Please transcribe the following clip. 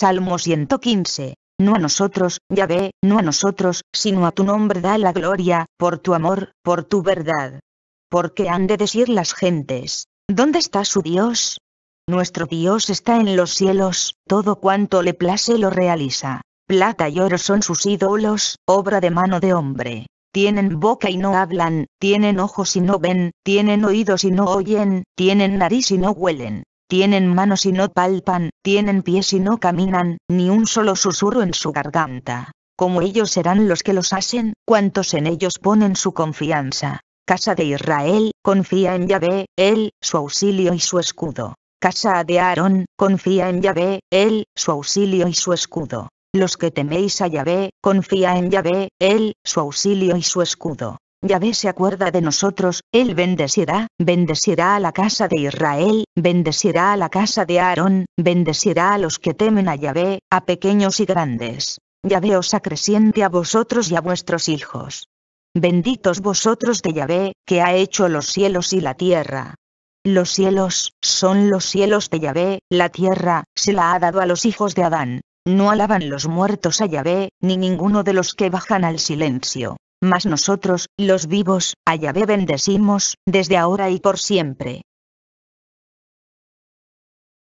Salmo 115. No a nosotros, Yahvé, no a nosotros, sino a tu nombre da la gloria, por tu amor, por tu verdad. Porque han de decir las gentes, ¿dónde está su Dios? Nuestro Dios está en los cielos, todo cuanto le place lo realiza. Plata y oro son sus ídolos, obra de mano de hombre. Tienen boca y no hablan, tienen ojos y no ven, tienen oídos y no oyen, tienen nariz y no huelen, tienen manos y no palpan, tienen pies y no caminan, ni un solo susurro en su garganta. Como ellos serán los que los hacen, cuantos en ellos ponen su confianza. Casa de Israel, confía en Yahvé, él, su auxilio y su escudo. Casa de Aarón, confía en Yahvé, él, su auxilio y su escudo. Los que teméis a Yahvé, confía en Yahvé, él, su auxilio y su escudo. Yahvé se acuerda de nosotros, Él bendecirá, bendecirá a la casa de Israel, bendecirá a la casa de Aarón, bendecirá a los que temen a Yahvé, a pequeños y grandes. Yahvé os acreciente a vosotros y a vuestros hijos. Benditos vosotros de Yahvé, que ha hecho los cielos y la tierra. Los cielos, son los cielos de Yahvé, la tierra, se la ha dado a los hijos de Adán. No alaban los muertos a Yahvé, ni ninguno de los que bajan al silencio. Mas nosotros, los vivos, allá Yahvé bendecimos, desde ahora y por siempre.